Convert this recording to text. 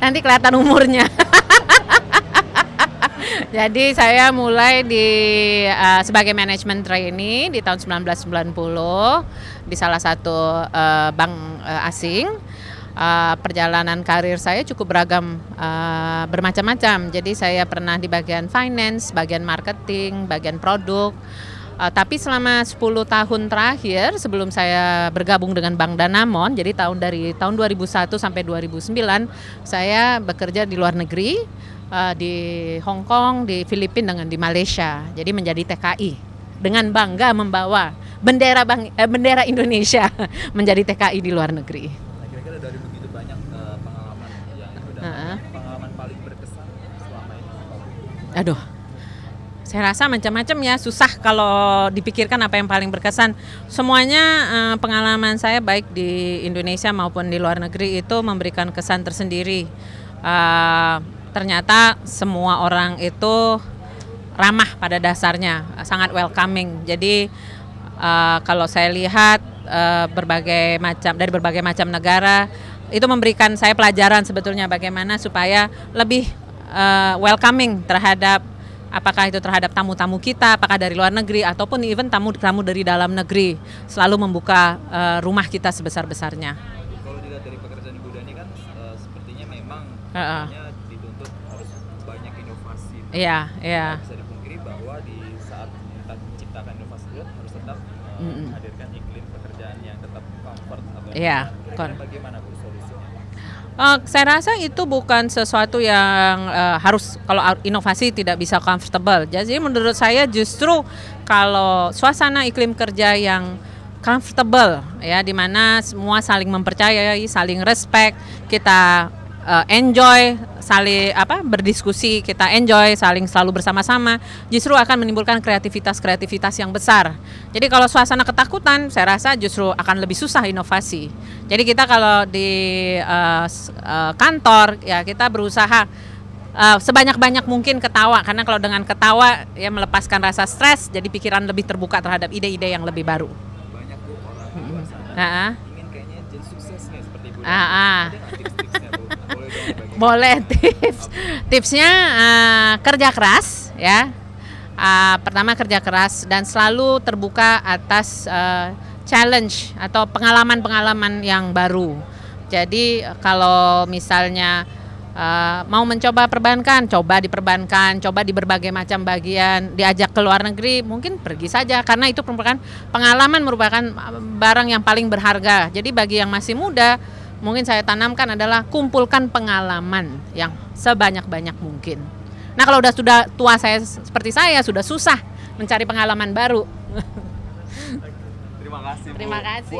Nanti kelihatan umurnya. Jadi saya mulai di uh, sebagai manajemen trainee di tahun 1990 di salah satu uh, bank uh, asing. Uh, perjalanan karir saya cukup beragam, uh, bermacam-macam. Jadi saya pernah di bagian finance, bagian marketing, bagian produk, Uh, tapi selama 10 tahun terakhir sebelum saya bergabung dengan Bank Danamon, jadi tahun dari tahun 2001 sampai 2009 saya bekerja di luar negeri uh, di Hong Kong, di Filipina dengan di Malaysia. Jadi menjadi TKI dengan bangga membawa bendera bang, eh, bendera Indonesia menjadi TKI di luar negeri. Nah, kira-kira dari begitu banyak uh, pengalaman yang uh -uh. pengalaman paling berkesan selama ini. Aduh saya rasa macam-macam ya susah kalau dipikirkan apa yang paling berkesan semuanya eh, pengalaman saya baik di Indonesia maupun di luar negeri itu memberikan kesan tersendiri eh, ternyata semua orang itu ramah pada dasarnya sangat welcoming jadi eh, kalau saya lihat berbagai macam dari berbagai macam negara itu memberikan saya pelajaran sebetulnya bagaimana supaya lebih welcoming terhadap apakah itu terhadap tamu-tamu kita, apakah dari luar negeri ataupun even tamu-tamu dari dalam negeri, selalu membuka uh, rumah kita sebesar-besarnya. Kalau dilihat dari pekerjaan Ibu Dani kan uh, sepertinya memang uh -uh. dituntut harus banyak inovasi. Iya, iya. Nah, bisa dipungkiri bahwa di saat kita menciptakan inovasi itu harus tetap uh, mm -mm. iklim pekerjaan yang tetap comfort atau Iya, kon. Bagaimana Uh, saya rasa itu bukan sesuatu yang uh, harus kalau inovasi tidak bisa comfortable. Jadi menurut saya justru kalau suasana iklim kerja yang comfortable ya di mana semua saling mempercayai, saling respect, kita uh, enjoy saling apa berdiskusi kita enjoy saling selalu bersama-sama justru akan menimbulkan kreativitas kreativitas yang besar jadi kalau suasana ketakutan saya rasa justru akan lebih susah inovasi jadi kita kalau di uh, uh, kantor ya kita berusaha uh, sebanyak-banyak mungkin ketawa karena kalau dengan ketawa ya melepaskan rasa stres jadi pikiran lebih terbuka terhadap ide-ide yang lebih baru. Banyak orang hmm. Uh -huh. ingin kayaknya sukses nih seperti bu. Uh -huh. Boleh tips. Tipsnya uh, kerja keras ya. Uh, pertama kerja keras dan selalu terbuka atas uh, challenge atau pengalaman-pengalaman yang baru. Jadi kalau misalnya uh, mau mencoba perbankan, coba di perbankan, coba di berbagai macam bagian, diajak ke luar negeri, mungkin pergi saja karena itu merupakan pengalaman merupakan barang yang paling berharga. Jadi bagi yang masih muda mungkin saya tanamkan adalah kumpulkan pengalaman yang sebanyak-banyak mungkin. Nah kalau udah sudah tua saya seperti saya sudah susah mencari pengalaman baru. Terima kasih. Bu. Terima kasih.